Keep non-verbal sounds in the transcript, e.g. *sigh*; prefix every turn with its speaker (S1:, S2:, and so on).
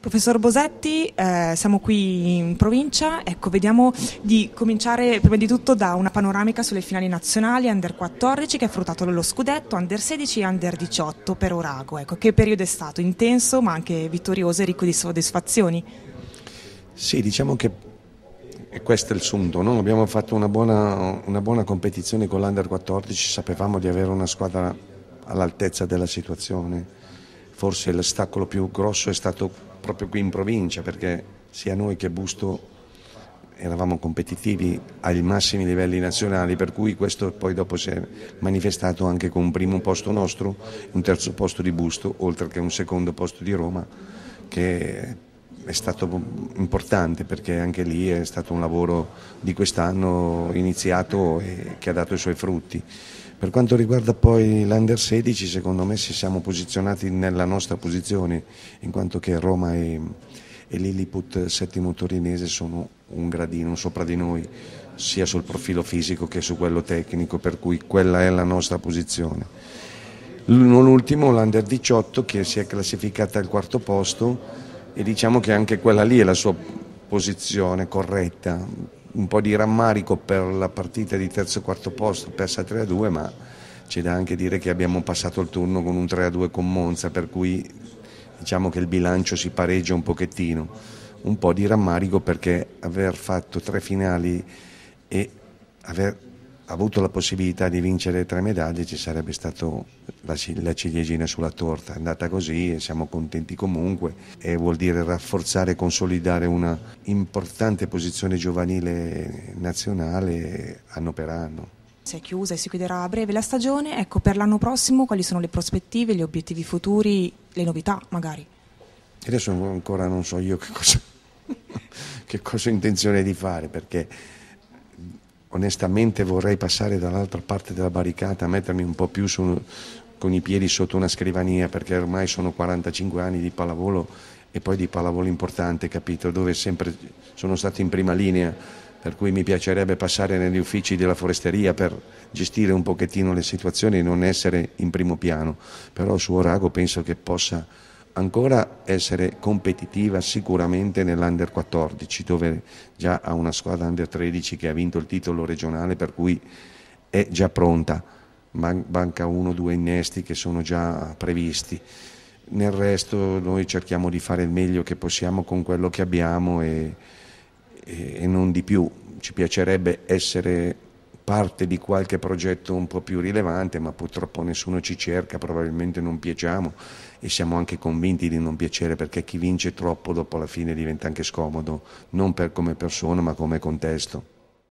S1: Professor Bosetti, eh, siamo qui in provincia, ecco, vediamo di cominciare prima di tutto da una panoramica sulle finali nazionali Under 14 che ha fruttato lo scudetto, Under 16 e Under 18 per Orago, ecco, che periodo è stato? Intenso ma anche vittorioso e ricco di soddisfazioni?
S2: Sì, diciamo che e questo è il sunto, no? abbiamo fatto una buona, una buona competizione con l'Under 14, sapevamo di avere una squadra all'altezza della situazione, forse l'ostacolo più grosso è stato proprio qui in provincia, perché sia noi che Busto eravamo competitivi ai massimi livelli nazionali, per cui questo poi dopo si è manifestato anche con un primo posto nostro, un terzo posto di Busto, oltre che un secondo posto di Roma, che è stato importante perché anche lì è stato un lavoro di quest'anno iniziato e che ha dato i suoi frutti. Per quanto riguarda poi l'Under 16, secondo me ci siamo posizionati nella nostra posizione, in quanto che Roma e, e Lilliput settimo torinese sono un gradino sopra di noi, sia sul profilo fisico che su quello tecnico, per cui quella è la nostra posizione. Non l'ultimo, l'Under 18, che si è classificata al quarto posto e diciamo che anche quella lì è la sua posizione corretta, un po' di rammarico per la partita di terzo e quarto posto persa 3-2, ma c'è da anche dire che abbiamo passato il turno con un 3-2 con Monza, per cui diciamo che il bilancio si pareggia un pochettino. Un po' di rammarico perché aver fatto tre finali e aver avuto la possibilità di vincere tre medaglie ci sarebbe stata la, la, ciliegina sulla torta, è andata così e siamo contenti comunque e vuol dire rafforzare e consolidare una importante posizione giovanile nazionale anno per anno.
S1: Si è chiusa e si chiuderà a breve la stagione, ecco per l'anno prossimo quali sono le prospettive, gli obiettivi futuri, le novità magari?
S2: Adesso ancora non so io che cosa, *laughs* che cosa ho intenzione di fare perché onestamente vorrei passare dall'altra parte della barricata, mettermi un po' più su, con i piedi sotto una scrivania, perché ormai sono 45 anni di pallavolo e poi di pallavolo importante, capito? Dove sempre sono stato in prima linea, per cui mi piacerebbe passare negli uffici della foresteria per gestire un pochettino le situazioni e non essere in primo piano. Però su Orago penso che possa ancora essere competitiva sicuramente nell'Under 14 dove già ha una squadra Under 13 che ha vinto il titolo regionale per cui è già pronta, manca uno o due innesti che sono già previsti. Nel resto noi cerchiamo di fare il meglio che possiamo con quello che abbiamo e, e, e non di più. Ci piacerebbe essere parte di qualche progetto un po' più rilevante, ma purtroppo nessuno ci cerca, probabilmente non piacciamo e siamo anche convinti di non piacere perché chi vince troppo dopo la fine diventa anche scomodo, non per come persona ma come contesto.